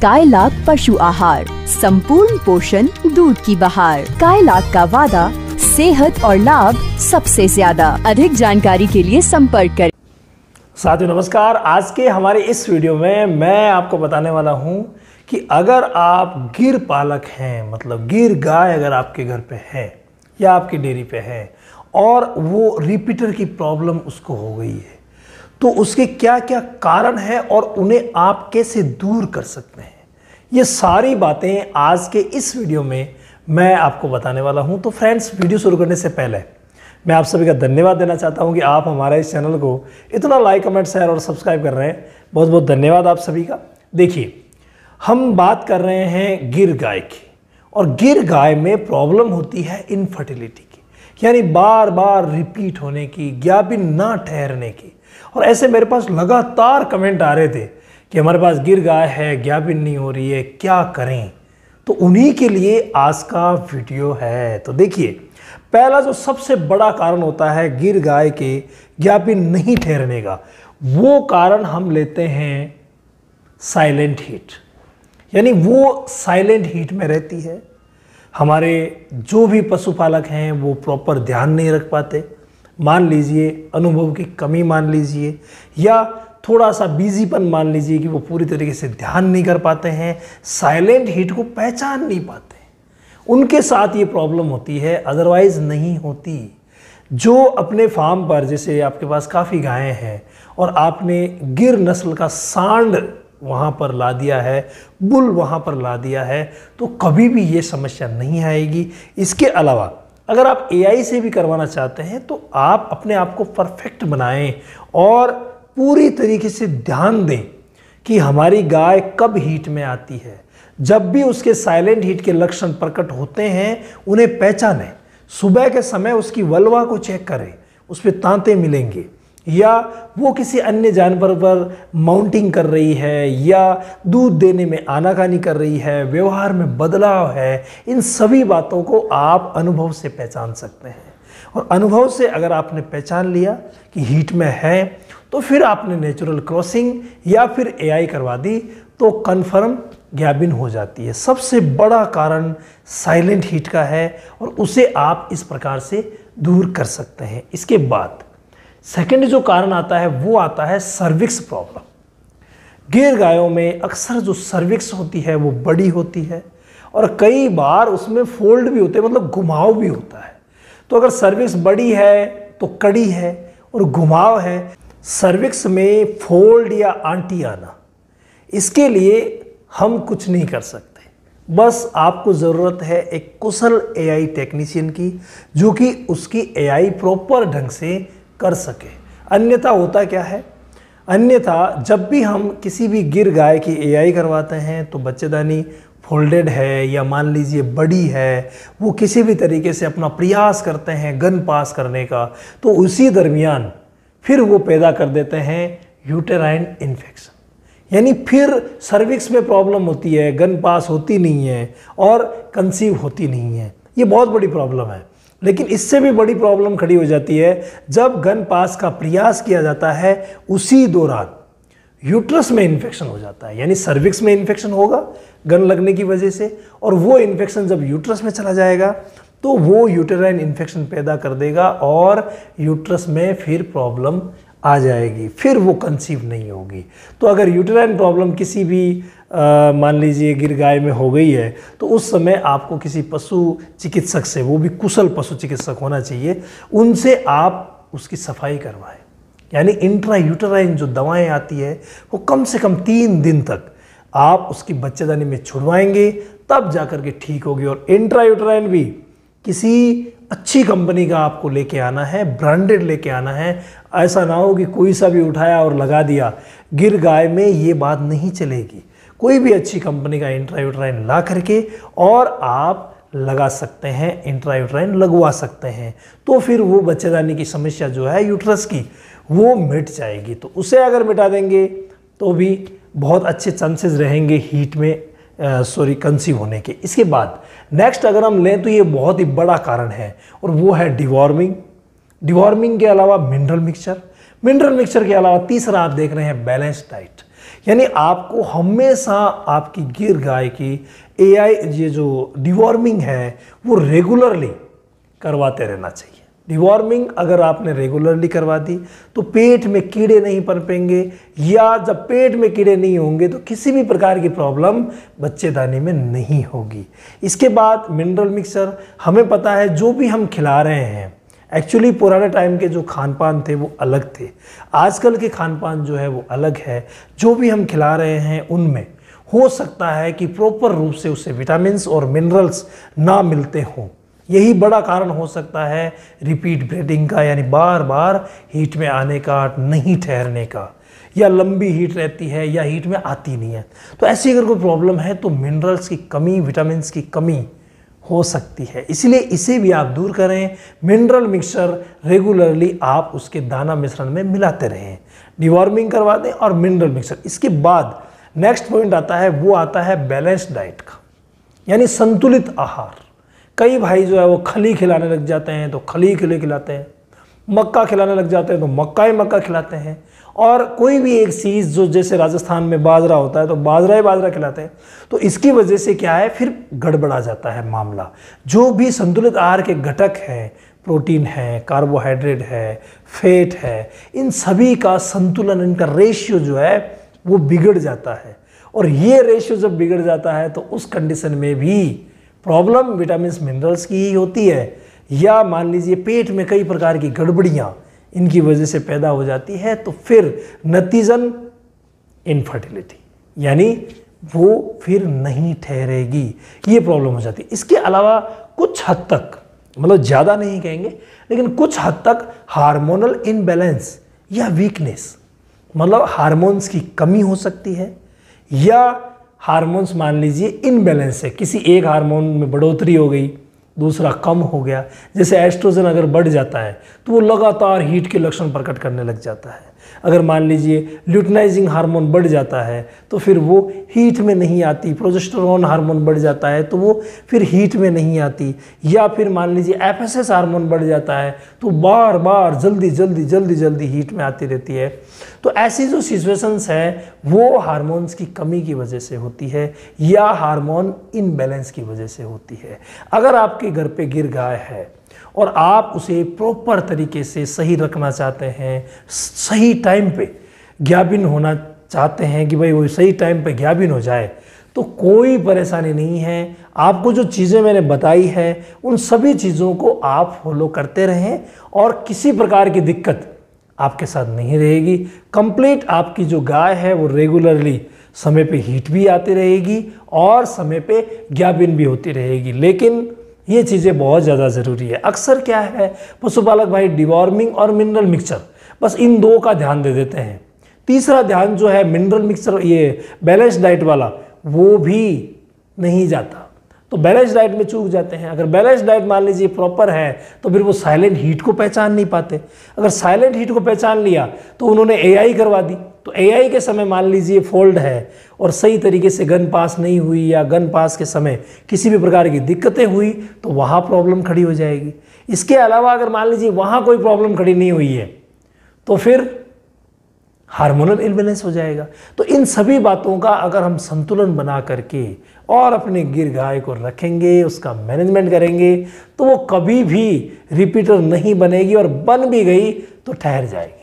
कायलाक पशु आहार संपूर्ण पोषण दूध की बहार कायलाक का वादा सेहत और लाभ सबसे ज्यादा अधिक जानकारी के लिए संपर्क करें साथियों नमस्कार आज के हमारे इस वीडियो में मैं आपको बताने वाला हूं कि अगर आप गिर पालक हैं मतलब गिर गाय अगर आपके घर पे है या आपकी डेयरी पे है और वो रिपीटर की प्रॉब्लम उसको हो गई है तो उसके क्या क्या कारण है और उन्हें आप कैसे दूर कर सकते हैं ये सारी बातें आज के इस वीडियो में मैं आपको बताने वाला हूँ तो फ्रेंड्स वीडियो शुरू करने से पहले मैं आप सभी का धन्यवाद देना चाहता हूँ कि आप हमारे इस चैनल को इतना लाइक कमेंट शेयर और सब्सक्राइब कर रहे हैं बहुत बहुत धन्यवाद आप सभी का देखिए हम बात कर रहे हैं गिर गाय की और गिर गाय में प्रॉब्लम होती है इनफर्टिलिटी की यानी बार बार रिपीट होने की या भी ना ठहरने की और ऐसे मेरे पास लगातार कमेंट आ रहे थे कि हमारे पास गिर गाय है ज्ञापिन नहीं हो रही है क्या करें तो उन्हीं के लिए आज का वीडियो है तो देखिए पहला जो सबसे बड़ा कारण होता है गिर गाय के ज्ञापिन नहीं ठहरने का वो कारण हम लेते हैं साइलेंट हीट यानी वो साइलेंट हीट में रहती है हमारे जो भी पशुपालक हैं वो प्रॉपर ध्यान नहीं रख पाते मान लीजिए अनुभव की कमी मान लीजिए या थोड़ा सा बिजीपन मान लीजिए कि वो पूरी तरीके से ध्यान नहीं कर पाते हैं साइलेंट हीट को पहचान नहीं पाते उनके साथ ये प्रॉब्लम होती है अदरवाइज़ नहीं होती जो अपने फार्म पर जैसे आपके पास काफ़ी गायें हैं और आपने गिर नस्ल का सांड वहाँ पर ला दिया है बुल वहाँ पर ला दिया है तो कभी भी ये समस्या नहीं आएगी इसके अलावा अगर आप ए से भी करवाना चाहते हैं तो आप अपने आप को परफेक्ट बनाएं और पूरी तरीके से ध्यान दें कि हमारी गाय कब हीट में आती है जब भी उसके साइलेंट हीट के लक्षण प्रकट होते हैं उन्हें पहचानें सुबह के समय उसकी वलवा को चेक करें उस पर तांते मिलेंगे या वो किसी अन्य जानवर पर माउंटिंग कर रही है या दूध देने में आनाकानी कर रही है व्यवहार में बदलाव है इन सभी बातों को आप अनुभव से पहचान सकते हैं और अनुभव से अगर आपने पहचान लिया कि हीट में है तो फिर आपने नेचुरल क्रॉसिंग या फिर एआई करवा दी तो कन्फर्म गैबिन हो जाती है सबसे बड़ा कारण साइलेंट हीट का है और उसे आप इस प्रकार से दूर कर सकते हैं इसके बाद सेकेंड जो कारण आता है वो आता है सर्विक्स प्रॉब्लम गिर गायों में अक्सर जो सर्विक्स होती है वो बड़ी होती है और कई बार उसमें फोल्ड भी होते हैं मतलब घुमाव भी होता है तो अगर सर्विक्स बड़ी है तो कड़ी है और घुमाव है सर्विक्स में फोल्ड या आंटी आना इसके लिए हम कुछ नहीं कर सकते बस आपको ज़रूरत है एक कुशल एआई टेक्नीशियन की जो कि उसकी एआई प्रॉपर ढंग से कर सके अन्यथा होता क्या है अन्यथा जब भी हम किसी भी गिर गाय की एआई करवाते हैं तो बच्चेदानी फोल्डेड है या मान लीजिए बड़ी है वो किसी भी तरीके से अपना प्रयास करते हैं गन पास करने का तो उसी दरमियान फिर वो पैदा कर देते हैं यूटेराइन इन्फेक्शन यानी फिर सर्विक्स में प्रॉब्लम होती है गन पास होती नहीं है और कंसीव होती नहीं है ये बहुत बड़ी प्रॉब्लम है लेकिन इससे भी बड़ी प्रॉब्लम खड़ी हो जाती है जब गन पास का प्रयास किया जाता है उसी दौरान यूट्रस में इन्फेक्शन हो जाता है यानी सर्विक्स में इन्फेक्शन होगा गन लगने की वजह से और वो इन्फेक्शन जब यूट्रस में चला जाएगा तो वो यूटेराइन इन्फेक्शन पैदा कर देगा और यूट्रस में फिर प्रॉब्लम आ जाएगी फिर वो कंसीव नहीं होगी तो अगर यूटराइन प्रॉब्लम किसी भी मान लीजिए गिर गाय में हो गई है तो उस समय आपको किसी पशु चिकित्सक से वो भी कुशल पशु चिकित्सक होना चाहिए उनसे आप उसकी सफाई करवाएं यानी इंट्रा यूटराइन जो दवाएं आती है वो कम से कम तीन दिन तक आप उसकी बच्चेदानी में छुड़वाएंगे तब जाकर के ठीक होगी और इंट्रा यूटराइन भी किसी अच्छी कंपनी का आपको लेके आना है ब्रांडेड लेके आना है ऐसा ना हो कि कोई सा भी उठाया और लगा दिया गिर गाय में ये बात नहीं चलेगी कोई भी अच्छी कंपनी का इंट्रायूट्राइन ला करके और आप लगा सकते हैं इंट्रायूट्राइन लगवा सकते हैं तो फिर वो बच्चेदानी की समस्या जो है यूट्रस की वो मिट जाएगी तो उसे अगर मिटा देंगे तो भी बहुत अच्छे चांसेस रहेंगे हीट में सॉरी कंसीव होने के इसके बाद नेक्स्ट अगर हम लें तो ये बहुत ही बड़ा कारण है और वो है डिवॉर्मिंग डिवॉर्मिंग के अलावा मिनरल मिक्सचर मिनरल मिक्सचर के अलावा तीसरा आप देख रहे हैं बैलेंस डाइट यानी आपको हमेशा आपकी गिर गाय की एआई ये जो डिवॉर्मिंग है वो रेगुलरली करवाते रहना चाहिए डिवॉर्मिंग अगर आपने रेगुलरली करवा दी तो पेट में कीड़े नहीं पनपेंगे या जब पेट में कीड़े नहीं होंगे तो किसी भी प्रकार की प्रॉब्लम बच्चेदानी में नहीं होगी इसके बाद मिनरल मिक्सर हमें पता है जो भी हम खिला रहे हैं एक्चुअली पुराने टाइम के जो खान पान थे वो अलग थे आजकल के खान पान जो है वो अलग है जो भी हम खिला रहे हैं उनमें हो सकता है कि प्रॉपर रूप से उसे विटामिन और मिनरल्स ना मिलते हों यही बड़ा कारण हो सकता है रिपीट ब्रीडिंग का यानी बार बार हीट में आने का नहीं ठहरने का या लंबी हीट रहती है या हीट में आती नहीं है तो ऐसी अगर कोई प्रॉब्लम है तो मिनरल्स की कमी विटामिन की कमी हो सकती है इसलिए इसे भी आप दूर करें मिनरल मिक्सचर रेगुलरली आप उसके दाना मिश्रण में मिलाते रहें डिवॉर्मिंग करवा दें और मिनरल मिक्सचर इसके बाद नेक्स्ट पॉइंट आता है वो आता है बैलेंस डाइट का यानी संतुलित आहार कई भाई जो है वो खली खिलाने लग जाते हैं तो खली खिले खिलाते हैं मक्का खिलाने लग जाते हैं तो मक्का ही मक्का खिलाते हैं और कोई भी एक चीज़ जो जैसे राजस्थान में बाजरा होता है तो बाजरा ही बाजरा खिलाते हैं तो इसकी वजह से क्या है फिर गड़बड़ा जाता है मामला जो भी संतुलित आहार के घटक हैं प्रोटीन है कार्बोहाइड्रेट है फैट है इन सभी का संतुलन इनका रेशियो जो है वो बिगड़ जाता है और ये रेशियो जब बिगड़ जाता है तो उस कंडीशन में भी प्रॉब्लम विटामिन मिनरल्स की ही होती है या मान लीजिए पेट में कई प्रकार की गड़बड़ियाँ इनकी वजह से पैदा हो जाती है तो फिर नतीजन इनफर्टिलिटी यानी वो फिर नहीं ठहरेगी ये प्रॉब्लम हो जाती है इसके अलावा कुछ हद तक मतलब ज़्यादा नहीं कहेंगे लेकिन कुछ हद तक हार्मोनल इनबैलेंस या वीकनेस मतलब हार्मोन्स की कमी हो सकती है या हार्मोन्स मान लीजिए इनबैलेंस है किसी एक हार्मोन में बढ़ोतरी हो गई दूसरा कम हो गया जैसे एस्ट्रोजन अगर बढ़ जाता है तो वो लगातार हीट के लक्षण प्रकट करने लग जाता है अगर मान लीजिए ल्यूटनाइजिंग हार्मोन बढ़ जाता है तो फिर वो हीट में नहीं आती प्रोजेस्टेरॉन हार्मोन बढ़ जाता है तो वो फिर हीट में नहीं आती या फिर मान लीजिए एफएसएस हार्मोन बढ़ जाता है तो बार बार जल्दी जल्दी जल्दी जल्दी हीट में आती रहती है तो ऐसी जो सिचुएशंस है वो हार्मोन्स की कमी की वजह से होती है या हार्मोन इनबैलेंस की वजह से होती है अगर आपके घर पर गिर गाय है और आप उसे प्रॉपर तरीके से सही रखना चाहते हैं सही टाइम पे ज्ञापिन होना चाहते हैं कि भाई वो सही टाइम पे ज्ञापिन हो जाए तो कोई परेशानी नहीं है आपको जो चीज़ें मैंने बताई है उन सभी चीज़ों को आप फॉलो करते रहें और किसी प्रकार की दिक्कत आपके साथ नहीं रहेगी कंप्लीट आपकी जो गाय है वो रेगुलरली समय पे हीट भी आती रहेगी और समय पे ज्ञापिन भी होती रहेगी लेकिन ये चीज़ें बहुत ज़्यादा ज़रूरी है अक्सर क्या है पशुपालक भाई डिवॉर्मिंग और मिनरल मिक्सचर बस इन दो का ध्यान दे देते हैं तीसरा ध्यान जो है मिनरल मिक्सचर ये बैलेंस डाइट वाला वो भी नहीं जाता तो बैलेंस डाइट में चूक जाते हैं अगर बैलेंस डाइट मान लीजिए प्रॉपर है तो फिर वो साइलेंट हीट को पहचान नहीं पाते अगर साइलेंट हीट को पहचान लिया तो उन्होंने एआई करवा दी तो एआई के समय मान लीजिए फॉल्ट है और सही तरीके से गन पास नहीं हुई या गन पास के समय किसी भी प्रकार की दिक्कतें हुई तो वहाँ प्रॉब्लम खड़ी हो जाएगी इसके अलावा अगर मान लीजिए वहाँ कोई प्रॉब्लम खड़ी नहीं हुई है तो फिर हार्मोनल इम्बेलेंस हो जाएगा तो इन सभी बातों का अगर हम संतुलन बना करके और अपने गिर गाय को रखेंगे उसका मैनेजमेंट करेंगे तो वो कभी भी रिपीटर नहीं बनेगी और बन भी गई तो ठहर जाएगी